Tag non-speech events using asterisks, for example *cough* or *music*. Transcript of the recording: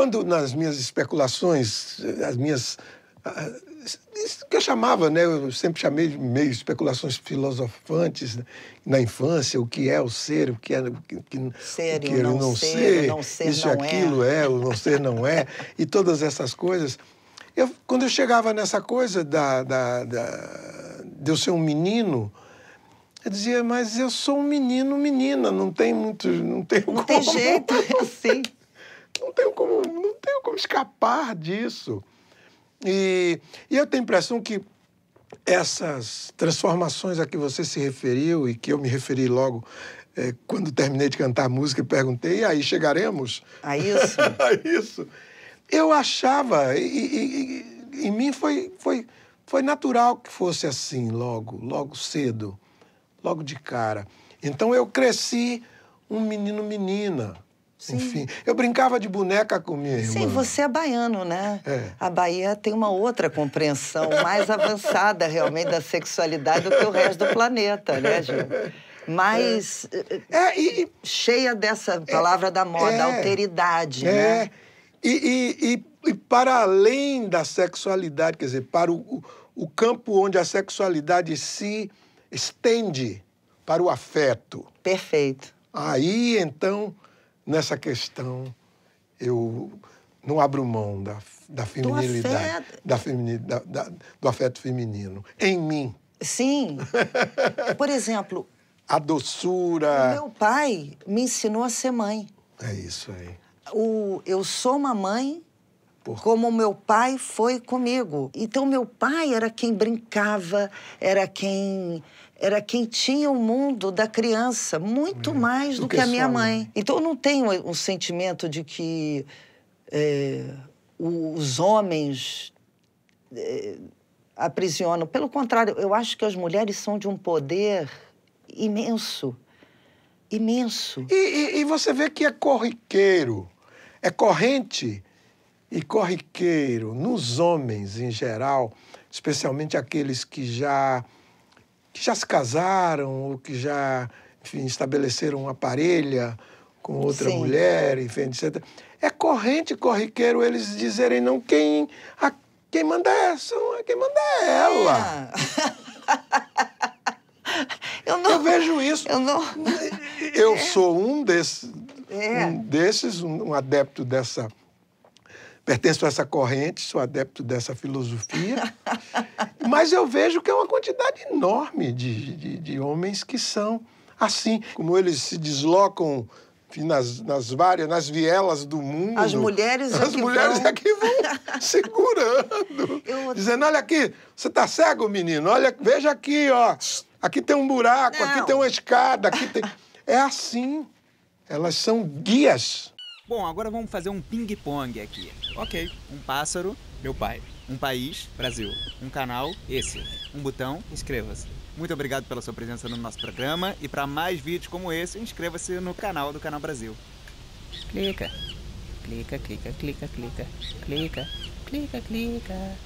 Quando nas minhas especulações, as minhas ah, isso que eu chamava, né? Eu sempre chamei de meio especulações filosofantes né? na infância, o que é o ser, o que é o que, ser, o que não, não ser, ser, não ser isso não é. aquilo é. é, o não ser não é, e todas essas coisas. Eu, quando eu chegava nessa coisa da, da, da, de eu ser um menino, eu dizia, mas eu sou um menino, menina, não tem muito, não tem Não como. tem jeito, é *laughs* assim. Não tenho como, não tenho como escapar disso. E, e eu tenho a impressão que essas transformações a que você se referiu e que eu me referi logo é, quando terminei de cantar a música e perguntei, e aí chegaremos? A isso? *laughs* a isso. Eu achava, e, e, e, em mim foi, foi, foi natural que fosse assim, logo, logo cedo, logo de cara. Então eu cresci um menino-menina, Sim. Enfim, eu brincava de boneca com minha irmã. Sim, você é baiano, né? É. A Bahia tem uma outra compreensão mais avançada, realmente, da sexualidade do que o resto do planeta, né, Gil? Mais é, é e, cheia dessa é. palavra é, da moda, é. alteridade, né? E, e, e, para além da sexualidade, quer dizer, para o, o campo onde a sexualidade se estende para o afeto. Perfeito. Aí, então nessa questão eu não abro mão da, da feminilidade, da femini, da, da, do afeto feminino em mim. Sim. *laughs* Por exemplo, a doçura. meu pai me ensinou a ser mãe. É isso aí. O, eu sou uma mãe Porra. Como meu pai foi comigo. Então meu pai era quem brincava, era quem era quem tinha o mundo da criança muito é. mais do, do que, que, a minha mãe. mãe. Então eu não tenho eh, um sentimento de que é, os homens é, aprisionam. Pelo contrário, eu acho que as mulheres são de um poder imenso, imenso. e, e, e você vê que é corriqueiro, é corrente e corriqueiro nos homens em geral, especialmente aqueles que já, que já se casaram ou que já enfim, estabeleceram uma parelha com outra Sim. mulher, enfim, etc. É corrente corriqueiro eles dizerem não quem a, quem manda é, são, é quem manda é ela. É. *laughs* eu, não, eu vejo isso. Eu não. Eu *laughs* é. sou um desses, é. um desses, um adepto dessa pertenço a essa corrente, sou adepto dessa filosofia, mas eu vejo que é uma quantidade enorme de, de, de homens que são assim, como eles se deslocam nas, nas, várias, nas vielas do mundo. As mulheres é As mulheres é vão... aqui *laughs* vão segurando. Eu... Dizendo, olha aqui, você está cego, menino? Olha, veja aqui, ó. Aqui tem um buraco, Não. aqui tem uma escada, aqui tem... É assim. Elas são guias. Bom, agora vamos fazer um ping-pong aqui. Ok, um pássaro, meu pai. Um país, Brasil. Um canal, esse. Um botão, inscreva-se. Muito obrigado pela sua presença no nosso programa e para mais vídeos como esse, inscreva-se no canal do Canal Brasil. Clica, clica, clica, clica, clica, clica, clica, clica.